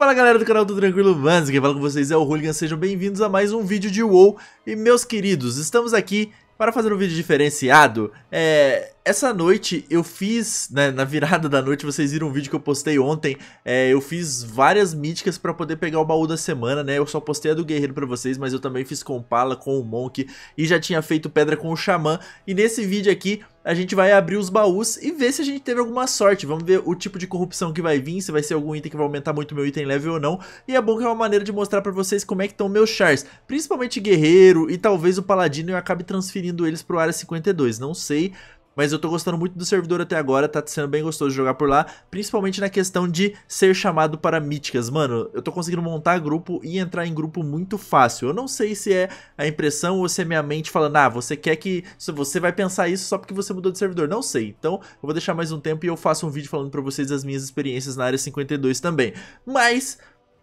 Fala galera do canal do Tranquilo Manz, quem fala com vocês é o Hooligan, sejam bem-vindos a mais um vídeo de WoW E meus queridos, estamos aqui para fazer um vídeo diferenciado É essa noite eu fiz, né, na virada da noite, vocês viram um vídeo que eu postei ontem, é, eu fiz várias míticas para poder pegar o baú da semana, né, eu só postei a do guerreiro para vocês, mas eu também fiz com o Pala, com o Monk e já tinha feito pedra com o Xamã, e nesse vídeo aqui a gente vai abrir os baús e ver se a gente teve alguma sorte, vamos ver o tipo de corrupção que vai vir, se vai ser algum item que vai aumentar muito meu item level ou não, e é bom que é uma maneira de mostrar para vocês como é que estão meus chars, principalmente guerreiro e talvez o paladino eu acabe transferindo eles pro área 52, não sei, mas eu tô gostando muito do servidor até agora, tá sendo bem gostoso jogar por lá, principalmente na questão de ser chamado para míticas. Mano, eu tô conseguindo montar grupo e entrar em grupo muito fácil. Eu não sei se é a impressão ou se é minha mente falando, ah, você quer que você vai pensar isso só porque você mudou de servidor. Não sei. Então, eu vou deixar mais um tempo e eu faço um vídeo falando para vocês as minhas experiências na área 52 também. Mas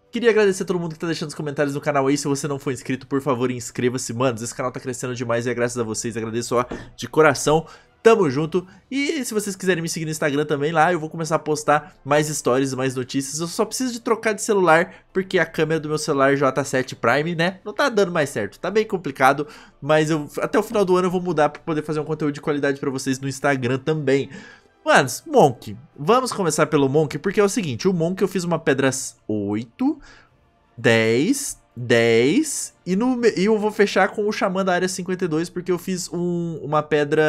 Queria agradecer a todo mundo que tá deixando os comentários no canal aí. Se você não for inscrito, por favor, inscreva-se. mano. esse canal tá crescendo demais e é graças a vocês. Agradeço ó, de coração. Tamo junto. E se vocês quiserem me seguir no Instagram também lá, eu vou começar a postar mais stories, mais notícias. Eu só preciso de trocar de celular, porque a câmera do meu celular J7 Prime, né, não tá dando mais certo. Tá bem complicado, mas eu até o final do ano eu vou mudar para poder fazer um conteúdo de qualidade para vocês no Instagram também. mas Monk. Vamos começar pelo Monk, porque é o seguinte, o Monk eu fiz uma pedra 8, 10, 10. E, no, e eu vou fechar com o Xamã da área 52, porque eu fiz um, uma pedra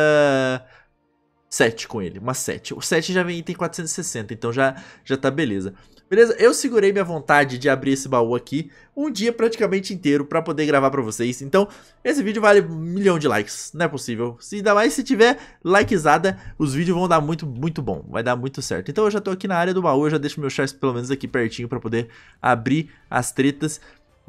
7 com ele. Uma 7. O 7 já vem item 460, então já, já tá beleza. Beleza? Eu segurei minha vontade de abrir esse baú aqui um dia praticamente inteiro pra poder gravar pra vocês. Então, esse vídeo vale um milhão de likes. Não é possível. Se, ainda mais se tiver likezada, os vídeos vão dar muito, muito bom. Vai dar muito certo. Então, eu já tô aqui na área do baú. Eu já deixo meu chest pelo menos aqui pertinho pra poder abrir as tretas.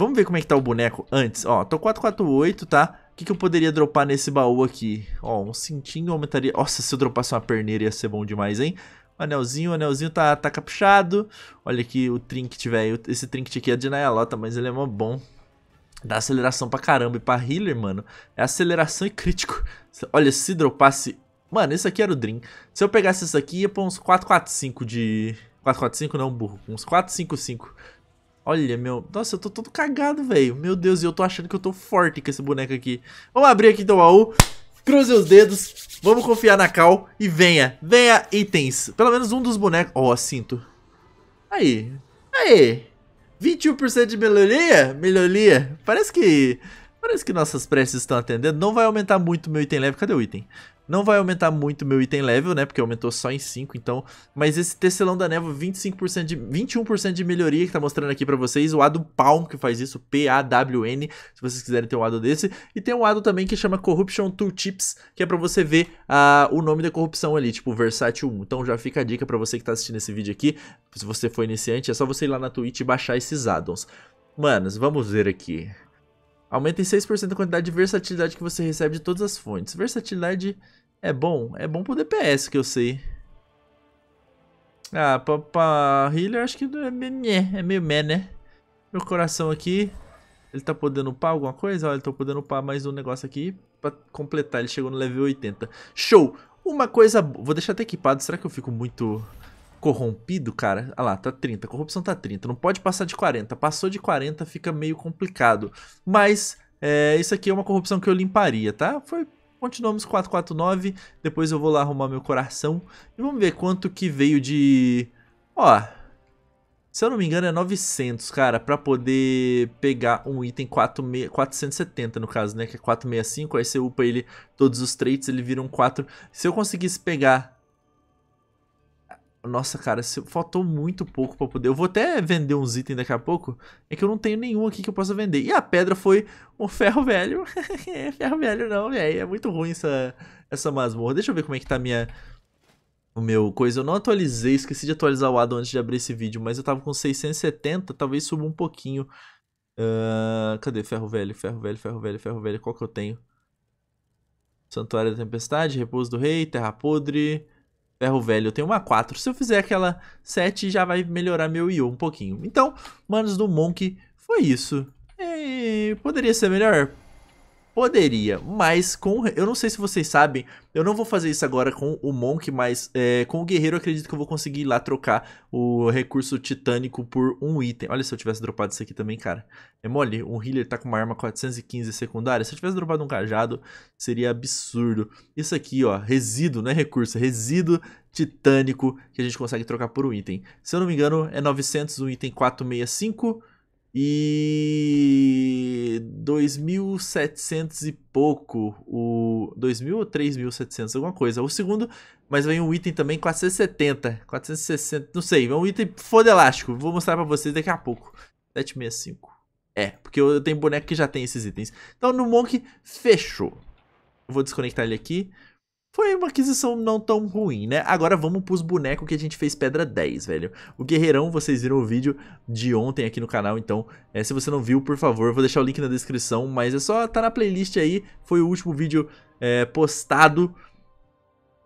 Vamos ver como é que tá o boneco antes. Ó, tô 448, tá? O que, que eu poderia dropar nesse baú aqui? Ó, um cintinho aumentaria... Nossa, se eu dropasse uma perneira ia ser bom demais, hein? O anelzinho, o anelzinho tá, tá caprichado. Olha aqui o trinket, velho. Esse trinket aqui é de Nayalota, mas ele é mó bom. Dá aceleração pra caramba. E pra healer, mano, é aceleração e crítico. Olha, se dropasse... Mano, esse aqui era o Dream. Se eu pegasse esse aqui, ia pra uns 445 de... 445 não, burro. Uns 455 Olha, meu. Nossa, eu tô todo cagado, velho. Meu Deus, e eu tô achando que eu tô forte com esse boneco aqui. Vamos abrir aqui então o baú. Cruze os dedos. Vamos confiar na Cal. E venha. Venha itens. Pelo menos um dos bonecos. Ó, oh, cinto. Aí. Aí. 21% de melhoria? Melhoria? Parece que. Parece que nossas preces estão atendendo. Não vai aumentar muito o meu item leve. Cadê o item? Não vai aumentar muito meu item level, né? Porque aumentou só em 5, então. Mas esse tecelão da névoa, 25% de. 21% de melhoria que tá mostrando aqui pra vocês. O Ado Palm que faz isso, P-A-W-N, se vocês quiserem ter um Ado desse. E tem um Ado também que chama Corruption Tooltips, que é pra você ver uh, o nome da corrupção ali, tipo Versátil 1. Então já fica a dica pra você que tá assistindo esse vídeo aqui. Se você for iniciante, é só você ir lá na Twitch e baixar esses addons. Manos, vamos ver aqui. Aumenta em 6% a quantidade de versatilidade que você recebe de todas as fontes. Versatilidade é bom? É bom pro DPS, que eu sei. Ah, pra, pra healer acho que é meio meh, é meio meh, né? Meu coração aqui, ele tá podendo upar alguma coisa? Olha, ele tá podendo upar mais um negócio aqui pra completar. Ele chegou no level 80. Show! Uma coisa... Vou deixar até equipado. Será que eu fico muito corrompido, cara, Olha lá, tá 30, corrupção tá 30, não pode passar de 40. Passou de 40 fica meio complicado. Mas é, isso aqui é uma corrupção que eu limparia, tá? Foi Continuamos 449, depois eu vou lá arrumar meu coração e vamos ver quanto que veio de... Ó, se eu não me engano é 900, cara, pra poder pegar um item 46... 470 no caso, né, que é 465, aí você upa ele todos os traits, ele vira um 4. Se eu conseguisse pegar nossa, cara, faltou muito pouco para poder. Eu vou até vender uns itens daqui a pouco. É que eu não tenho nenhum aqui que eu possa vender. E a pedra foi um ferro velho. ferro velho não, velho. É muito ruim essa, essa masmorra. Deixa eu ver como é que tá minha, o meu coisa. Eu não atualizei, esqueci de atualizar o addon antes de abrir esse vídeo. Mas eu tava com 670, talvez suba um pouquinho. Uh, cadê? Ferro velho, ferro velho, ferro velho, ferro velho. Qual que eu tenho? Santuário da Tempestade, Repouso do Rei, Terra Podre ferro velho, eu tenho uma 4. Se eu fizer aquela 7, já vai melhorar meu IO um pouquinho. Então, manos do Monk, foi isso. E poderia ser melhor? Poderia, mas com. Eu não sei se vocês sabem, eu não vou fazer isso agora com o Monk, mas é, com o Guerreiro eu acredito que eu vou conseguir ir lá trocar o recurso titânico por um item. Olha se eu tivesse dropado isso aqui também, cara. É mole, um healer tá com uma arma 415 secundária. Se eu tivesse dropado um cajado, seria absurdo. Isso aqui, ó, resíduo, não é recurso, é resíduo titânico que a gente consegue trocar por um item. Se eu não me engano, é 900, um item 465. E 2.700 e pouco, o 2.000 ou 3.700, alguma coisa. O segundo, mas vem um item também 470, 460, não sei, é um item foda elástico. Vou mostrar para vocês daqui a pouco. 765. É, porque eu tenho boneco que já tem esses itens. Então no Monk fechou. Eu vou desconectar ele aqui foi uma aquisição não tão ruim, né? Agora vamos pros bonecos que a gente fez pedra 10, velho. O Guerreirão, vocês viram o vídeo de ontem aqui no canal, então é, se você não viu, por favor, vou deixar o link na descrição, mas é só tá na playlist aí, foi o último vídeo é, postado.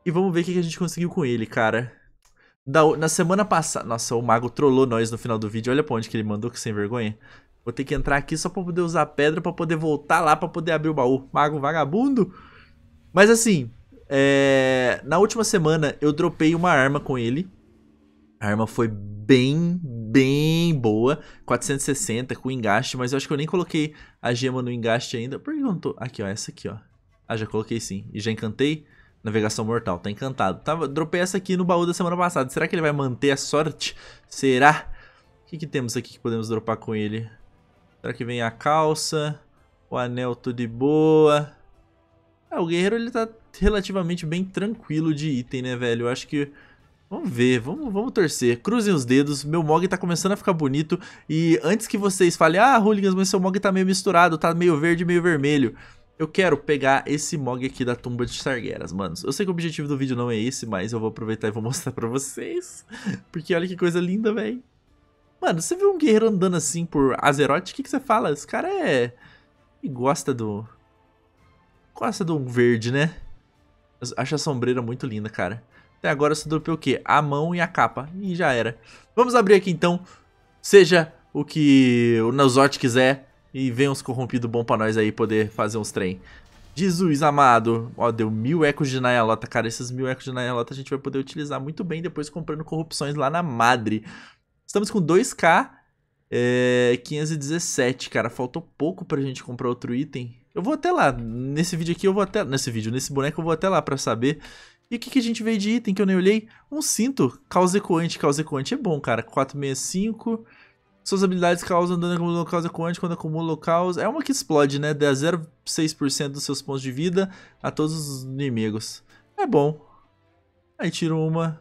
E vamos ver o que a gente conseguiu com ele, cara. Da, na semana passada... Nossa, o Mago trollou nós no final do vídeo. Olha pra onde que ele mandou, que sem vergonha. Vou ter que entrar aqui só pra poder usar pedra, pra poder voltar lá, pra poder abrir o baú. Mago vagabundo. Mas assim, é, na última semana eu dropei uma arma com ele. A arma foi bem, bem boa. 460 com engaste, mas eu acho que eu nem coloquei a gema no engaste ainda. Por que eu não tô... Aqui, ó, essa aqui, ó. Ah, já coloquei sim. E já encantei. Navegação Mortal, tá encantado. Tava, dropei essa aqui no baú da semana passada. Será que ele vai manter a sorte? Será? O que, que temos aqui que podemos dropar com ele? Será que vem a calça? O anel tudo de boa? Ah, o guerreiro ele tá relativamente bem tranquilo de item, né, velho? Eu acho que Vamos ver, vamos, vamos torcer. Cruzem os dedos, meu Mog tá começando a ficar bonito. E antes que vocês falem, ah, Hooligans, mas seu Mog tá meio misturado, tá meio verde, meio vermelho. Eu quero pegar esse Mog aqui da tumba de Sargeras, mano. Eu sei que o objetivo do vídeo não é esse, mas eu vou aproveitar e vou mostrar pra vocês. Porque olha que coisa linda, velho. Mano, você viu um guerreiro andando assim por Azeroth, o que, que você fala? Esse cara é... E gosta do... Qual é essa do verde, né? acho a sombreira muito linda, cara. Até agora eu só dropei o quê? A mão e a capa. E já era. Vamos abrir aqui então. Seja o que o Nazote quiser. E vem uns corrompidos bom pra nós aí poder fazer uns trem. Jesus amado. Ó, deu mil ecos de Nayalota, cara. Esses mil ecos de Nayalota a gente vai poder utilizar muito bem depois comprando corrupções lá na Madre. Estamos com 2k, é, 517, cara. Faltou pouco pra gente comprar outro item. Eu vou até lá. Nesse vídeo aqui eu vou até. Nesse vídeo, nesse boneco eu vou até lá pra saber. E o que, que a gente veio de item que eu nem olhei? Um cinto. Causa ecoante. Causa ecoante é bom, cara. 465. Suas habilidades causam dano acumulado causa quântico quando acumula causa. É uma que explode, né? Dá 0,6% dos seus pontos de vida a todos os inimigos. É bom. Aí tira uma.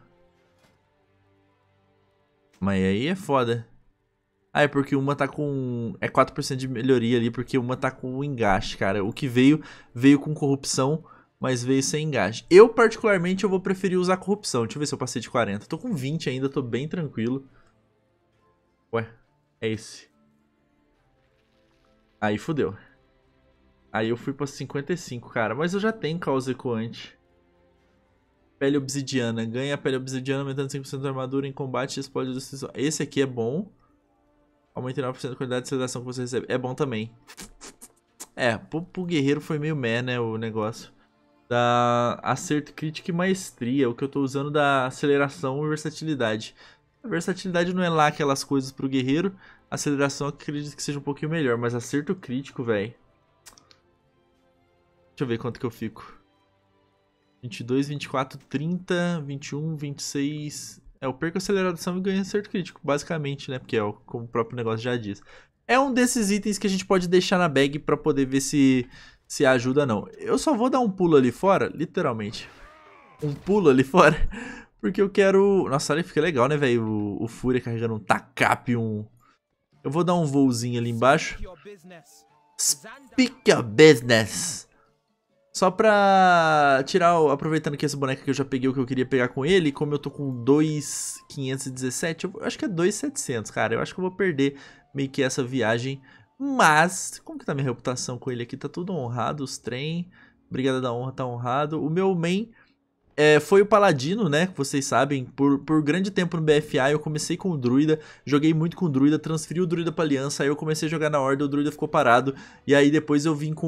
Mas aí é foda. Ah, é porque uma tá com. É 4% de melhoria ali, porque uma tá com engaste, cara. O que veio, veio com corrupção, mas veio sem engaste. Eu, particularmente, eu vou preferir usar corrupção. Deixa eu ver se eu passei de 40. Tô com 20 ainda, tô bem tranquilo. Ué, é esse. Aí fudeu. Aí eu fui pra 55, cara. Mas eu já tenho causa ecoante. Pele obsidiana. Ganha a pele obsidiana, aumentando 5% da armadura em combate e explode. Esse aqui é bom. Aumenta 9% da quantidade de aceleração que você recebe. É bom também. É, pro, pro guerreiro foi meio meh, né, o negócio. Da acerto, crítica e maestria. O que eu tô usando da aceleração e versatilidade. A versatilidade não é lá aquelas coisas pro guerreiro. A aceleração eu acredito que seja um pouquinho melhor. Mas acerto crítico, velho. Deixa eu ver quanto que eu fico. 22, 24, 30, 21, 26, é, eu perco a aceleração e ganho acerto crítico, basicamente, né? Porque é o, como o próprio negócio já diz. É um desses itens que a gente pode deixar na bag para poder ver se, se ajuda não. Eu só vou dar um pulo ali fora, literalmente. Um pulo ali fora, porque eu quero... Nossa, ali fica legal, né, velho? O, o Fúria carregando um tacap e um... Eu vou dar um voozinho ali embaixo. Speak your business. Só pra tirar, o, aproveitando que esse boneco que eu já peguei o que eu queria pegar com ele, como eu tô com 2,517, eu acho que é 2,700, cara. Eu acho que eu vou perder meio que essa viagem. Mas, como que tá minha reputação com ele aqui? Tá tudo honrado, os trem. Brigada da honra tá honrado. O meu main é, foi o Paladino, né? Vocês sabem, por, por grande tempo no BFA eu comecei com o Druida, joguei muito com o Druida, transferi o Druida pra Aliança, aí eu comecei a jogar na Horda, o Druida ficou parado, e aí depois eu vim com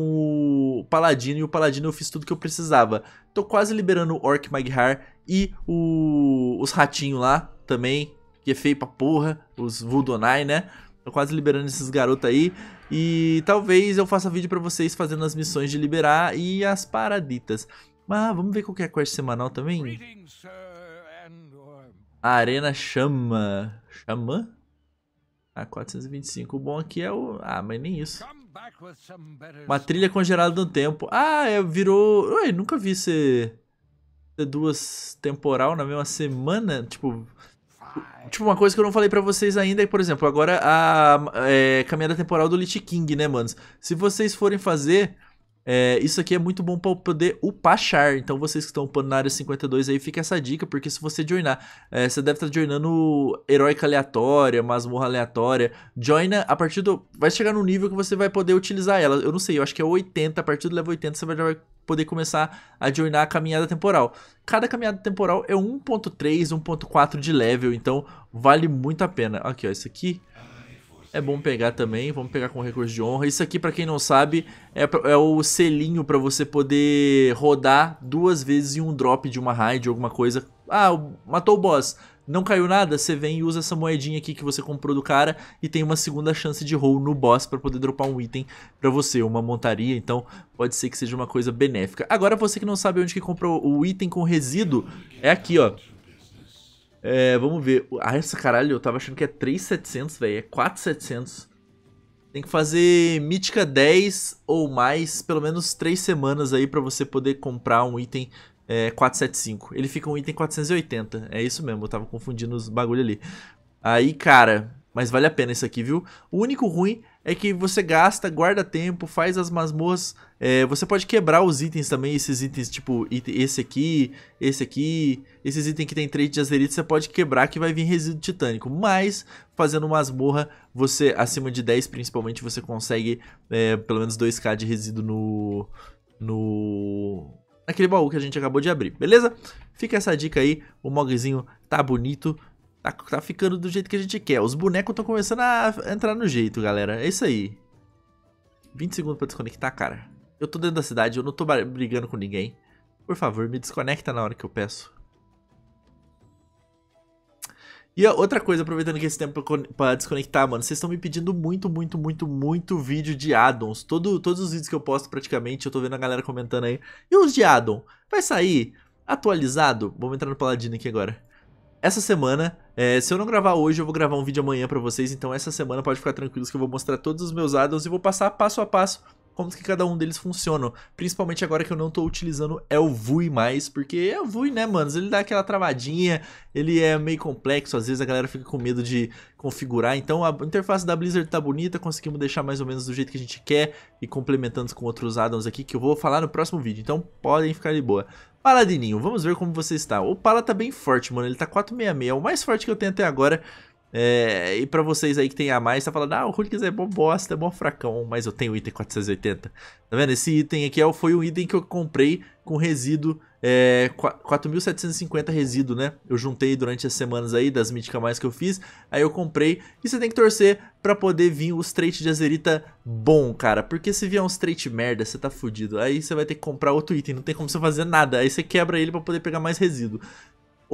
o Paladino, e o Paladino eu fiz tudo que eu precisava. Tô quase liberando o Orc Maghar e o, os ratinhos lá também, que é feio pra porra, os Vuldonai, né? Tô quase liberando esses garotos aí. E talvez eu faça vídeo para vocês fazendo as missões de liberar e as paraditas. Mas ah, vamos ver qual que é a quest semanal também. A uh, Arena Chama. Xamã? Ah, 425. O bom aqui é o... Ah, mas nem isso. Uma trilha congelada no tempo. Ah, é, virou... Ué, nunca vi ser... ser duas temporal na mesma semana. Tipo... Tipo, uma coisa que eu não falei para vocês ainda é, por exemplo, agora a é, caminhada temporal do Lich King, né, manos? Se vocês forem fazer é, isso aqui é muito bom para poder upar char. Então vocês que estão upando na área 52 aí, fica essa dica, porque se você joinar, é, você deve estar tá joinando heróica aleatória, masmorra aleatória. Joina a partir do. Vai chegar no nível que você vai poder utilizar ela. Eu não sei, eu acho que é 80, a partir do level 80 você vai, vai poder começar a joinar a caminhada temporal. Cada caminhada temporal é 1.3, 1.4 de level, então vale muito a pena. Aqui, ó, isso aqui é bom pegar também, vamos pegar com recurso de honra. Isso aqui, para quem não sabe, é, é o selinho para você poder rodar duas vezes em um drop de uma raid, alguma coisa. Ah, matou o boss, não caiu nada, você vem e usa essa moedinha aqui que você comprou do cara e tem uma segunda chance de roll no boss para poder dropar um item para você, uma montaria, então pode ser que seja uma coisa benéfica. Agora, você que não sabe onde que comprou o item com resíduo, é aqui, ó. É, vamos ver. Ah, essa caralho, eu tava achando que é 3,700, velho. É 4,700. Tem que fazer mítica 10 ou mais, pelo menos 3 semanas aí para você poder comprar um item é, 475. Ele fica um item 480. É isso mesmo, eu tava confundindo os bagulho ali. Aí, cara, mas vale a pena isso aqui, viu? O único ruim é que você gasta, guarda tempo, faz as masmorras. É, você pode quebrar os itens também, esses itens, tipo, esse aqui, esse aqui, esses itens que tem trade de azerite, você pode quebrar que vai vir resíduo titânico. Mas, fazendo masmorra, você, acima de 10 principalmente, você consegue é, pelo menos 2k de resíduo no. no. naquele baú que a gente acabou de abrir, beleza? Fica essa dica aí, o mogzinho tá bonito. Tá, tá ficando do jeito que a gente quer. Os bonecos estão começando a entrar no jeito, galera. É isso aí. 20 segundos pra desconectar, cara. Eu tô dentro da cidade, eu não tô brigando com ninguém. Por favor, me desconecta na hora que eu peço. E outra coisa, aproveitando que esse tempo pra desconectar, mano, vocês estão me pedindo muito, muito, muito, muito vídeo de addons. Todo, todos os vídeos que eu posto praticamente, eu tô vendo a galera comentando aí. E os de addon? Vai sair atualizado? Vamos entrar no Paladino aqui agora. Essa semana, é, se eu não gravar hoje, eu vou gravar um vídeo amanhã para vocês, então essa semana pode ficar tranquilos que eu vou mostrar todos os meus addons e vou passar passo a passo como que cada um deles funciona. Principalmente agora que eu não tô utilizando Elvui é mais, porque Elvui, é né, manos, ele dá aquela travadinha, ele é meio complexo, às vezes a galera fica com medo de configurar. Então a interface da Blizzard tá bonita, conseguimos deixar mais ou menos do jeito que a gente quer e complementando com outros addons aqui que eu vou falar no próximo vídeo. Então podem ficar de boa. Paladininho, vamos ver como você está. O Pala tá bem forte, mano. Ele tá 466, o mais forte que eu tenho até agora. É, e para vocês aí que tem a mais, tá falando, ah, o Hulk é bom bosta, é bom fracão, mas eu tenho o item 480. Tá vendo? Esse item aqui é foi o item que eu comprei com resíduo, é, 4.750 resíduo, né? Eu juntei durante as semanas aí das míticas mais que eu fiz, aí eu comprei. E você tem que torcer para poder vir os straight de azerita bom, cara. Porque se vier uns straight merda, você tá fudido. Aí você vai ter que comprar outro item, não tem como você fazer nada. Aí você quebra ele para poder pegar mais resíduo.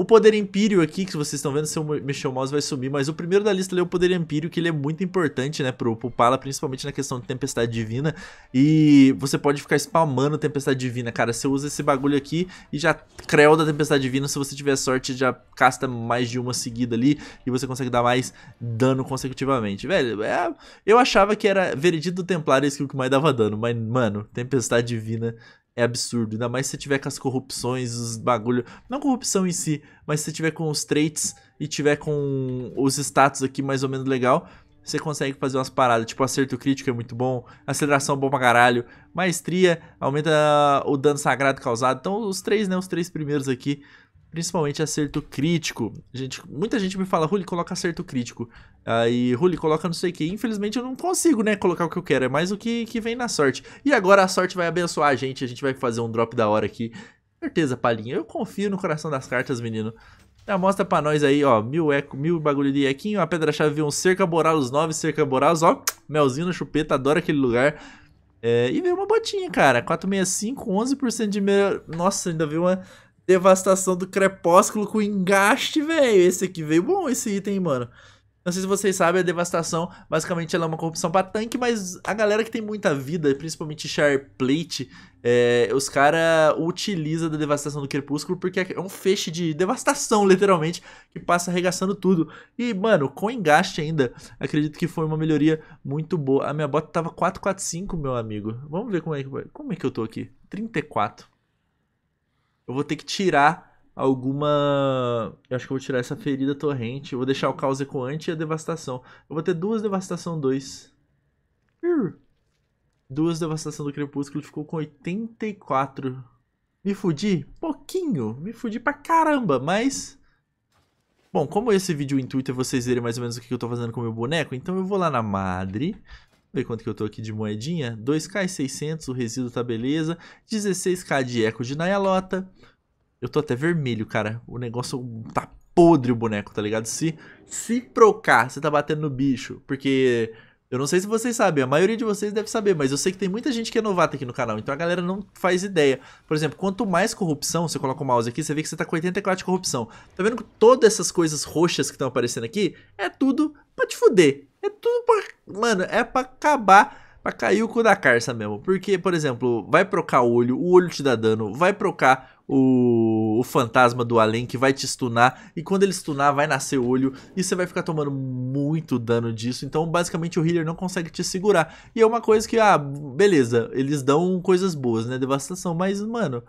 O Poder Império aqui, que vocês estão vendo, se eu mexer o mouse vai sumir, mas o primeiro da lista é o Poder Império, que ele é muito importante, né, pro, pro Pala, principalmente na questão de Tempestade Divina, e você pode ficar spamando Tempestade Divina, cara, você usa esse bagulho aqui e já creu da Tempestade Divina, se você tiver sorte, já casta mais de uma seguida ali, e você consegue dar mais dano consecutivamente. Velho, é... eu achava que era Veredito do Templário isso que mais dava dano, mas, mano, Tempestade Divina é absurdo. Ainda mais se você tiver com as corrupções, os bagulho. Não corrupção em si, mas se você tiver com os traits e tiver com os status aqui mais ou menos legal, você consegue fazer umas paradas. Tipo, acerto crítico é muito bom, aceleração é bom pra caralho, maestria aumenta o dano sagrado causado. Então, os três, né? Os três primeiros aqui principalmente acerto crítico. Gente, muita gente me fala, Ruli, coloca acerto crítico. Aí, Ruli, coloca não sei o que. Infelizmente eu não consigo, né, colocar o que eu quero. É mais o que, que vem na sorte. E agora a sorte vai abençoar a gente. A gente vai fazer um drop da hora aqui. Certeza, palhinha. Eu confio no coração das cartas, menino. Já mostra pra nós aí, ó, mil, eco, mil bagulho de equinho, a pedra-chave um cerca boralos 9, cerca boralos, ó, melzinho no chupeta, adoro aquele lugar. É, e veio uma botinha, cara, 465, 11% de melhor... Nossa, ainda veio uma Devastação do Crepúsculo com engaste, velho. Esse aqui veio bom, esse item, mano. Não sei se vocês sabem, a devastação, basicamente, ela é uma corrupção pra tanque, mas a galera que tem muita vida, principalmente Sharplate, é, os caras utilizam da devastação do crepúsculo porque é um feixe de devastação, literalmente, que passa arregaçando tudo. E, mano, com engaste ainda, acredito que foi uma melhoria muito boa. A minha bota tava 445, meu amigo. Vamos ver como é que, como é que eu tô aqui. 34 eu vou ter que tirar alguma. Eu acho que eu vou tirar essa ferida torrente. Eu vou deixar o caos ecoante e a devastação. Eu vou ter duas devastação 2. Hum. Duas devastação do crepúsculo ficou com 84. Me fudi? Pouquinho. Me fudi pra caramba, mas. Bom, como esse vídeo o intuito é vocês verem mais ou menos o que eu tô fazendo com o meu boneco, então eu vou lá na madre, Vê quanto que eu tô aqui de moedinha. 2K600, o resíduo tá beleza. 16K de eco de Nayalota. Eu tô até vermelho, cara. O negócio tá podre o boneco, tá ligado? Se, se procar, você tá batendo no bicho. Porque eu não sei se vocês sabem, a maioria de vocês deve saber, mas eu sei que tem muita gente que é novata aqui no canal, então a galera não faz ideia. Por exemplo, quanto mais corrupção, você coloca o mouse aqui, você vê que você tá com 84 de corrupção. Tá vendo que todas essas coisas roxas que estão aparecendo aqui é tudo pra te fuder. É tudo pra. Mano, é pra acabar. Pra cair o cu da carça mesmo. Porque, por exemplo, vai procar o olho, o olho te dá dano. Vai procar o, o fantasma do além que vai te stunar. E quando ele stunar, vai nascer o olho. E você vai ficar tomando muito dano disso. Então, basicamente, o healer não consegue te segurar. E é uma coisa que, ah, beleza. Eles dão coisas boas, né? Devastação. Mas, mano,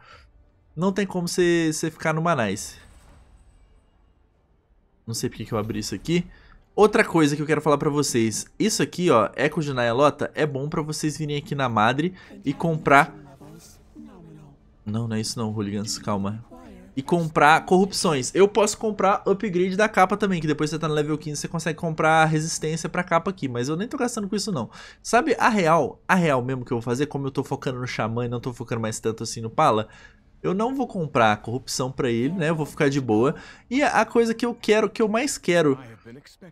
não tem como você ficar numa nice. Não sei porque que eu abri isso aqui. Outra coisa que eu quero falar para vocês, isso aqui, ó, Eco de Nailota, é bom para vocês virem aqui na Madre e comprar... Não, não é isso não, hooligans, calma. E comprar corrupções. Eu posso comprar upgrade da capa também, que depois você tá no level 15, você consegue comprar resistência pra capa aqui, mas eu nem tô gastando com isso não. Sabe, a real, a real mesmo que eu vou fazer, como eu tô focando no Xamã e não tô focando mais tanto assim no Pala, eu não vou comprar corrupção pra ele, né, eu vou ficar de boa. E a coisa que eu quero, que eu mais quero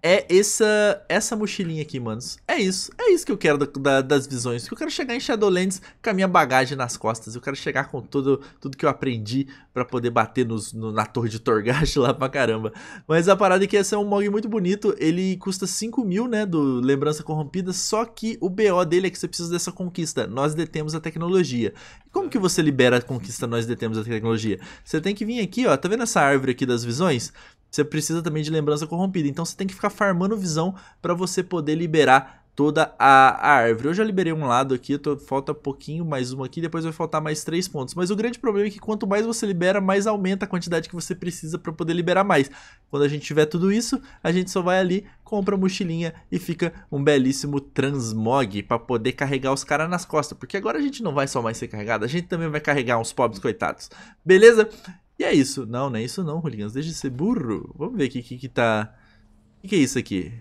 é essa essa mochilinha aqui, manos. É isso. É isso que eu quero da, da, das visões. Que eu quero chegar em Shadowlands com a minha bagagem nas costas. Eu quero chegar com tudo, tudo que eu aprendi para poder bater nos, no, na torre de Torgash lá pra caramba. Mas a parada é que esse é um mog muito bonito. Ele custa 5 mil, né, do Lembrança Corrompida. Só que o BO dele é que você precisa dessa conquista. Nós detemos a tecnologia. E como que você libera a conquista Nós detemos a tecnologia? Você tem que vir aqui, ó. Tá vendo essa árvore aqui das visões? Você precisa também de lembrança corrompida. Então você tem que ficar farmando visão para você poder liberar toda a, a, árvore. Eu já liberei um lado aqui, tô, falta pouquinho, mais um aqui, depois vai faltar mais três pontos. Mas o grande problema é que quanto mais você libera, mais aumenta a quantidade que você precisa para poder liberar mais. Quando a gente tiver tudo isso, a gente só vai ali, compra a mochilinha e fica um belíssimo transmog para poder carregar os caras nas costas. Porque agora a gente não vai só mais ser carregado, a gente também vai carregar uns pobres coitados. Beleza? E é isso. Não, não é isso não, Hooligans. Deixa de ser burro. Vamos ver o que, que, que tá... O que, que é isso aqui?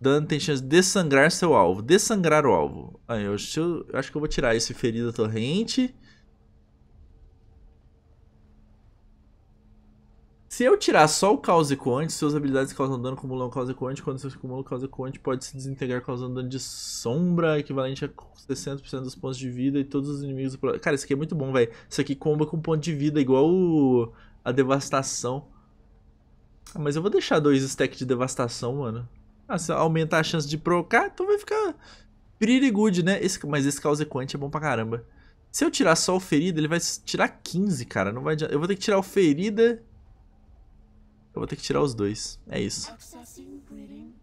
Dano tem chance de dessangrar seu alvo. Desangrar o alvo. Aí, eu, eu, eu acho que eu vou tirar esse ferido torrente. Se eu tirar só o causa e suas habilidades causam dano acumulam causa e coante. Quando você acumula o e coante, pode se desintegrar causando dano de sombra equivalente a 60% dos pontos de vida e todos os inimigos. Cara, isso aqui é muito bom, velho. Isso aqui comba com ponto de vida, igual o... a devastação. Ah, mas eu vou deixar dois stacks de devastação, mano. Ah, se aumentar a chance de procar, então vai ficar pretty good, né? Esse... Mas esse causa e é bom pra caramba. Se eu tirar só o ferida, ele vai tirar 15, cara. Não vai adiantar. Eu vou ter que tirar o ferida eu vou ter que tirar os dois. É isso.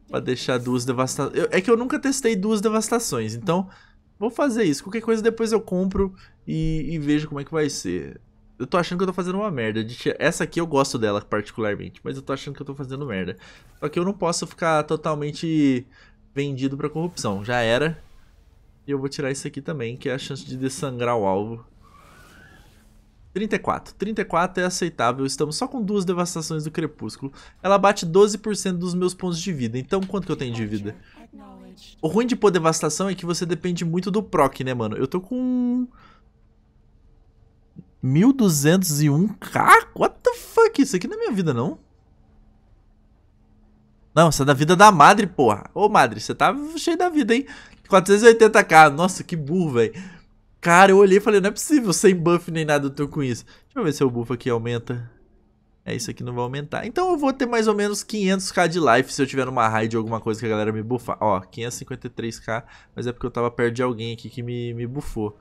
Pra deixar duas devastações. É que eu nunca testei duas devastações, então vou fazer isso. Qualquer coisa depois eu compro e, e vejo como é que vai ser. Eu tô achando que eu tô fazendo uma merda. Essa aqui eu gosto dela particularmente, mas eu tô achando que eu tô fazendo merda. Só que eu não posso ficar totalmente vendido pra corrupção. Já era. E eu vou tirar isso aqui também, que é a chance de dessangrar o alvo. 34. 34 é aceitável, estamos só com duas devastações do crepúsculo. Ela bate 12% dos meus pontos de vida, então quanto que eu tenho de vida? O ruim de pôr devastação é que você depende muito do proc, né, mano? Eu tô com... 1201k? What the fuck? Isso aqui não é minha vida, não? Não, isso é da vida da madre, porra. Ô, madre, você tá cheio da vida, hein? 480k. Nossa, que burro, velho. Cara, eu olhei e falei, não é possível, sem buff nem nada eu tô com isso. Deixa eu ver se o buff aqui aumenta. É, isso aqui não vai aumentar. Então eu vou ter mais ou menos 500k de life se eu tiver numa raid ou alguma coisa que a galera me buffar. Ó, 553k, mas é porque eu tava perto de alguém aqui que me, me buffou.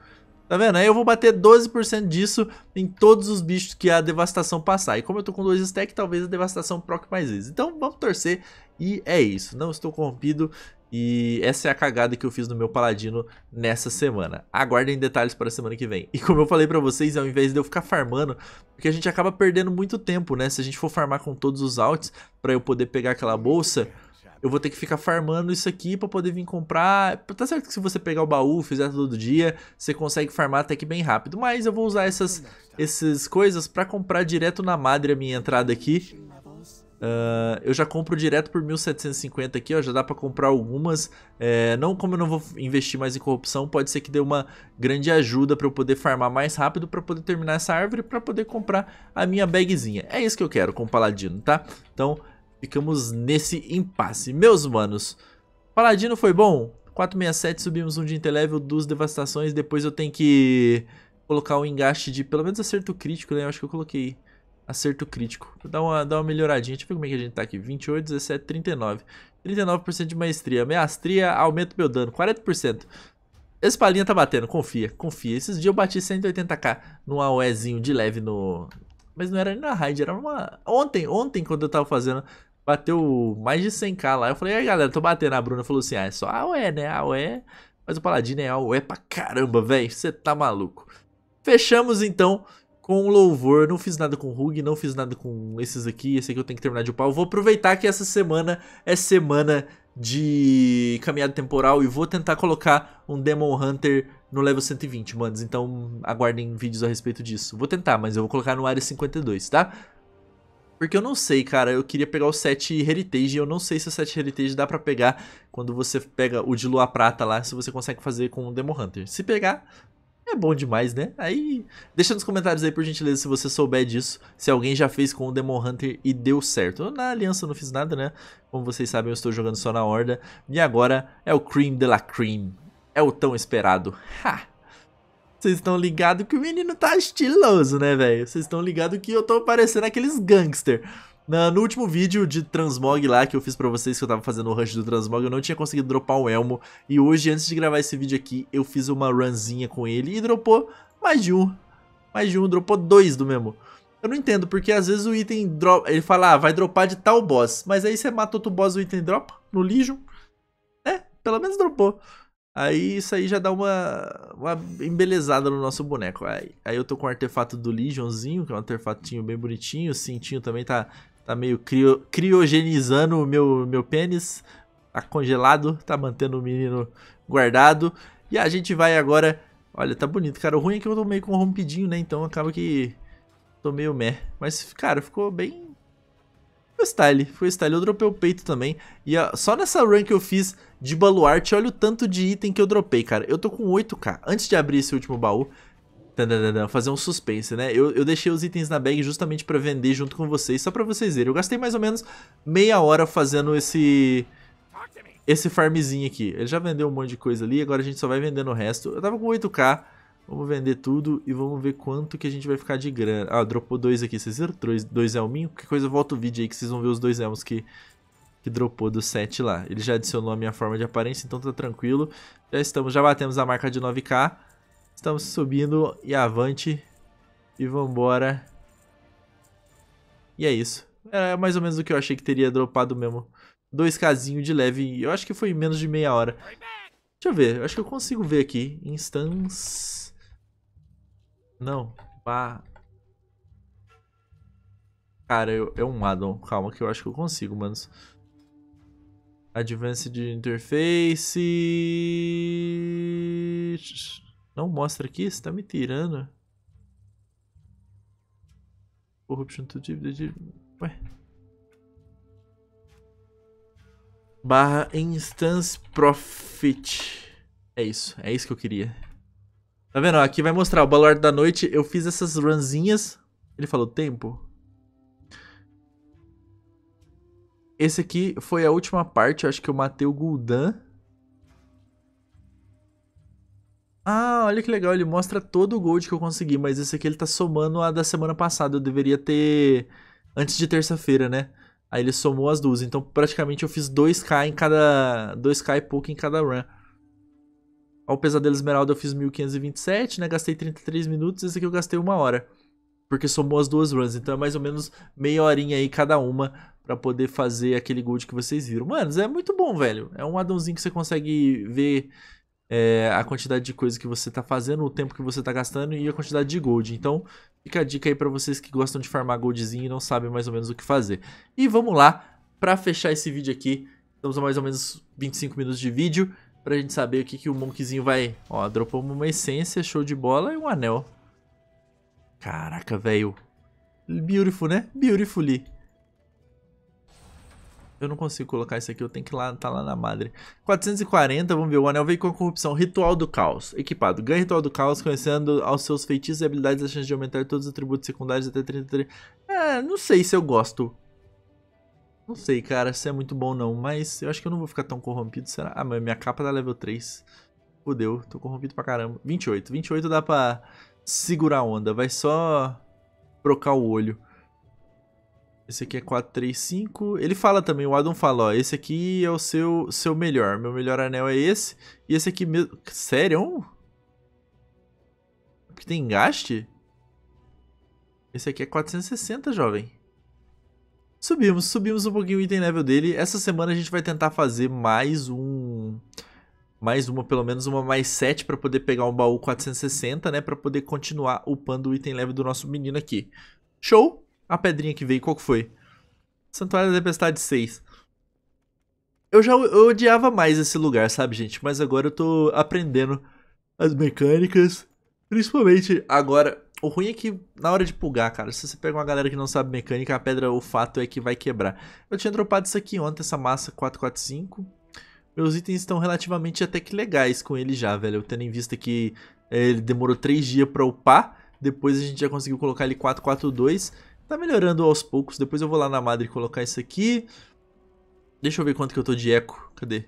Tá vendo? Aí eu vou bater 12% disso em todos os bichos que a devastação passar. E como eu tô com dois stacks, talvez a devastação proque mais vezes. Então vamos torcer e é isso, não estou corrompido e essa é a cagada que eu fiz no meu paladino nessa semana. Aguardem detalhes para a semana que vem. E como eu falei para vocês, ao invés de eu ficar farmando, porque a gente acaba perdendo muito tempo, né? Se a gente for farmar com todos os alts para eu poder pegar aquela bolsa, eu vou ter que ficar farmando isso aqui para poder vir comprar. Tá certo que se você pegar o baú, fizer todo dia, você consegue farmar até que bem rápido, mas eu vou usar essas essas coisas para comprar direto na madre a minha entrada aqui ah, eu já compro direto por 1750 aqui, ó, já dá para comprar algumas. É, não como eu não vou investir mais em corrupção, pode ser que dê uma grande ajuda para eu poder farmar mais rápido, para poder terminar essa árvore, para poder comprar a minha bagzinha. É isso que eu quero com o Paladino, tá? Então, ficamos nesse impasse. Meus manos, Paladino foi bom? 467, subimos um de interlevel, duas devastações, depois eu tenho que colocar um engaste de pelo menos acerto crítico, né? Eu acho que eu coloquei acerto crítico. Dá uma, dá uma melhoradinha. Deixa eu ver como é que a gente tá aqui. 28, 17, 39. 39% de maestria. Maestria aumenta meu dano, 40%. Esse palinha tá batendo, confia, confia. Esses dias eu bati 180k num AOEzinho de leve no... Mas não era nem na raid, era uma... Ontem, ontem quando eu tava fazendo, bateu mais de 100k lá. Eu falei, aí galera, tô batendo. A Bruna falou assim, ah, é só AOE, né? AOE... Mas o Paladino é AOE pra caramba, velho. Você tá maluco. Fechamos então com louvor. Não fiz nada com Rug, não fiz nada com esses aqui. Esse aqui eu tenho que terminar de upar. Eu vou aproveitar que essa semana é semana de caminhada temporal e vou tentar colocar um Demon Hunter no level 120, manos. Então aguardem vídeos a respeito disso. Vou tentar, mas eu vou colocar no área 52, tá? Porque eu não sei, cara, eu queria pegar o 7 Heritage, eu não sei se o 7 Heritage dá pra pegar quando você pega o de Lua Prata lá, se você consegue fazer com o Demon Hunter. Se pegar, é bom demais, né? Aí, deixa nos comentários aí, por gentileza, se você souber disso. Se alguém já fez com o Demon Hunter e deu certo. na aliança não fiz nada, né? Como vocês sabem, eu estou jogando só na Horda. E agora é o Cream de la Cream. É o tão esperado. Ha! Vocês estão ligados que o menino tá estiloso, né, velho? Vocês estão ligados que eu tô parecendo aqueles gangster. Na, no último vídeo de Transmog lá que eu fiz pra vocês, que eu tava fazendo o rush do Transmog, eu não tinha conseguido dropar o um Elmo. E hoje, antes de gravar esse vídeo aqui, eu fiz uma runzinha com ele e dropou mais de um. Mais de um, dropou dois do mesmo. Eu não entendo, porque às vezes o item drop... Ele fala, ah, vai dropar de tal boss. Mas aí você mata outro boss, o item dropa no lixo. É, pelo menos dropou. Aí isso aí já dá uma, uma embelezada no nosso boneco. Aí, aí eu tô com o artefato do Legionzinho, que é um artefatinho bem bonitinho. O cintinho também tá tá meio crio, criogenizando o meu, meu pênis. Tá congelado, tá mantendo o menino guardado. E a gente vai agora. Olha, tá bonito, cara. O ruim é que eu tô meio corrompidinho, né? Então acaba que. Tô meio meh. Mas, cara, ficou bem. Foi style, foi style. Eu dropei o peito também. E ó, só nessa run que eu fiz de baluarte, olha o tanto de item que eu dropei, cara. Eu tô com 8k. Antes de abrir esse último baú, fazer um suspense, né? Eu, eu deixei os itens na bag justamente para vender junto com vocês, só para vocês verem. Eu gastei mais ou menos meia hora fazendo esse esse farmzinho aqui. Ele já vendeu um monte de coisa ali, agora a gente só vai vendendo o resto. Eu tava com 8k, vamos vender tudo e vamos ver quanto que a gente vai ficar de grana. Ah, dropou dois aqui, vocês viram? Dois, dois elminhos? Que coisa, volta o vídeo aí que vocês vão ver os dois elmos que, que dropou do 7 lá. Ele já adicionou a minha forma de aparência, então tá tranquilo. Já estamos, já batemos a marca de 9k. Estamos subindo e avante. E vambora. E é isso. É mais ou menos o que eu achei que teria dropado mesmo. 2kzinho de leve. Eu acho que foi menos de meia hora. Deixa eu ver. Eu acho que eu consigo ver aqui. Instance... Não. Pá. Cara, eu, é um addon. Calma que eu acho que eu consigo, manos. Advanced Interface... Não mostra aqui? Você tá me tirando? Corruption to dívida de... Ué? Barra instance profit. É isso. É isso que eu queria. Tá vendo? Aqui vai mostrar o baluarte da noite. Eu fiz essas runzinhas. Ele falou tempo. Esse aqui foi a última parte. Eu acho que eu matei o Gul'dan. Ah, olha que legal, ele mostra todo o gold que eu consegui, mas esse aqui ele tá somando a da semana passada. Eu deveria ter antes de terça-feira, né? Aí ele somou as duas. Então praticamente eu fiz 2k em cada. 2k e pouco em cada run. Ao pesadelo esmeralda eu fiz 1527, né? Gastei 33 minutos. Esse aqui eu gastei uma hora. Porque somou as duas runs. Então é mais ou menos meia horinha aí cada uma. Pra poder fazer aquele gold que vocês viram. Mano, é muito bom, velho. É um addonzinho que você consegue ver é, a quantidade de coisa que você está fazendo, o tempo que você está gastando e a quantidade de gold. Então, fica a dica aí para vocês que gostam de farmar goldzinho e não sabem mais ou menos o que fazer. E vamos lá, para fechar esse vídeo aqui, estamos a mais ou menos 25 minutos de vídeo, para a gente saber o que, que o Monkzinho vai... Ó, dropou uma essência, show de bola e um anel. Caraca, velho. Beautiful, né? Beautifully. Eu não consigo colocar isso aqui, eu tenho que ir lá, tá lá na madre. 440, vamos ver, o anel veio com a corrupção, ritual do caos. Equipado, ganha ritual do caos, conhecendo aos seus feitiços e habilidades a chance de aumentar todos os atributos secundários até 33. É, não sei se eu gosto. Não sei, cara, se é muito bom não, mas eu acho que eu não vou ficar tão corrompido, será? Ah, mas minha capa da tá level 3. Fudeu, tô corrompido pra caramba. 28, 28 dá pra segurar a onda, vai só trocar o olho. Esse aqui é 435. Ele fala também, o Adam fala, ó, esse aqui é o seu, seu melhor. Meu melhor anel é esse. E esse aqui mesmo... Sério? Porque tem engaste? Esse aqui é 460, jovem. Subimos, subimos um pouquinho o item level dele. Essa semana a gente vai tentar fazer mais um... Mais uma, pelo menos uma mais 7 para poder pegar um baú 460, né? para poder continuar upando o item level do nosso menino aqui. Show! A pedrinha que veio, qual que foi? Santuário da Tempestade 6. Eu já eu odiava mais esse lugar, sabe, gente? Mas agora eu tô aprendendo as mecânicas. Principalmente agora. O ruim é que na hora de pulgar, cara, se você pega uma galera que não sabe mecânica, a pedra, o fato é que vai quebrar. Eu tinha dropado isso aqui ontem, essa massa 445. Meus itens estão relativamente até que legais com ele já, velho. tendo em vista que é, ele demorou 3 dias pra upar. Depois a gente já conseguiu colocar ele 442. Tá melhorando aos poucos. Depois eu vou lá na madre colocar isso aqui. Deixa eu ver quanto que eu tô de eco. Cadê?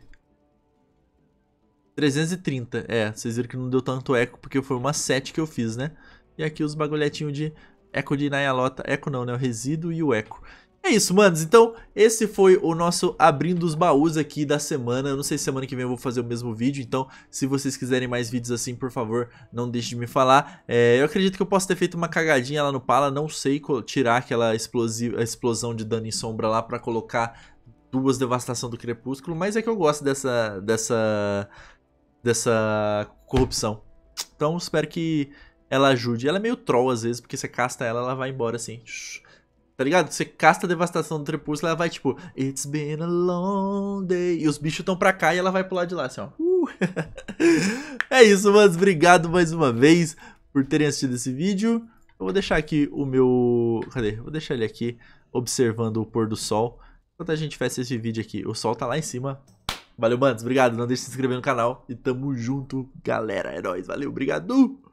330. É, vocês viram que não deu tanto eco porque foi uma 7 que eu fiz, né? E aqui os bagulhetinhos de eco de Nayalota. Eco não, né? O resíduo e o eco. É isso, manos. Então, esse foi o nosso abrindo os baús aqui da semana. Eu não sei se semana que vem eu vou fazer o mesmo vídeo, então se vocês quiserem mais vídeos assim, por favor, não deixe de me falar. É, eu acredito que eu posso ter feito uma cagadinha lá no Pala, não sei tirar aquela explosão de dano em sombra lá pra colocar duas devastação do crepúsculo, mas é que eu gosto dessa dessa dessa corrupção. Então, espero que ela ajude. Ela é meio troll às vezes, porque você casta ela, ela vai embora assim. Tá ligado? Você casta a devastação do Trepúlcio, ela vai tipo, It's been a long day. E os bichos estão pra cá e ela vai pro lado de lá, assim, ó. Uh. é isso, mas obrigado mais uma vez por terem assistido esse vídeo. Eu vou deixar aqui o meu. Cadê? vou deixar ele aqui observando o pôr do sol. Enquanto a gente faz esse vídeo aqui, o sol tá lá em cima. Valeu, manos. Obrigado. Não deixe de se inscrever no canal. E tamo junto, galera. heróis é Valeu, obrigado.